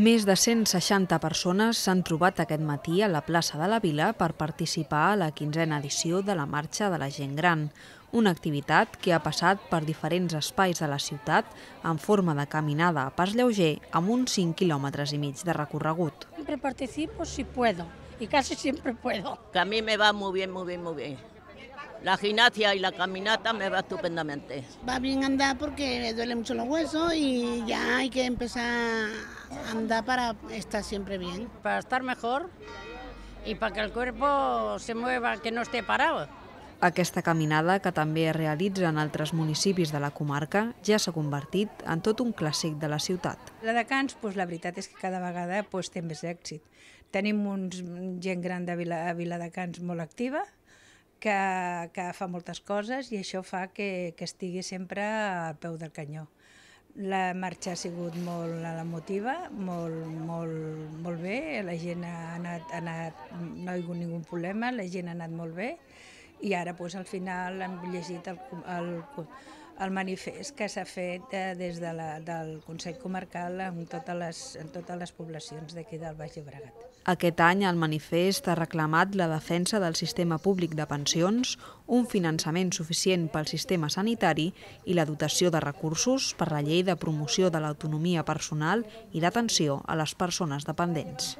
Més de 160 persones s'han trobat aquest matí a la plaça de la Vila per participar a la quinzena edició de la Marxa de la Gent Gran, una activitat que ha passat per diferents espais de la ciutat en forma de caminada a pas lleuger amb uns 5 quilòmetres i mig de recorregut. Sempre participo si puedo, y casi siempre puedo. Que a mí me va muy bien, muy bien, muy bien. La gimnasia y la caminata me va estupendamente. Va bien andar porque me duele mucho los huesos y ya hay que empezar Andar para estar siempre bien. Para estar mejor y para que el cuerpo se mueva, que no esté parado. Aquesta caminada, que també es realitza en altres municipis de la comarca, ja s'ha convertit en tot un clàssic de la ciutat. La de Cans, doncs, la veritat és que cada vegada doncs, té més èxit. Tenim uns gent gran de Vila, a Viladecans molt activa, que, que fa moltes coses i això fa que, que estigui sempre al peu del canyó. La marxa ha sigut molt emotiva, molt, molt, molt bé, la gent ha anat, ha anat no hi ha hagut ningú problema, la gent ha anat molt bé i ara doncs, al final hem llegit el, el, el manifest que s'ha fet eh, des de la, del Consell Comarcal en totes les, en totes les poblacions d'aquí del Baix Llobregat. Aquest any el manifest ha reclamat la defensa del sistema públic de pensions, un finançament suficient pel sistema sanitari i la dotació de recursos per la llei de promoció de l'autonomia personal i d'atenció a les persones dependents.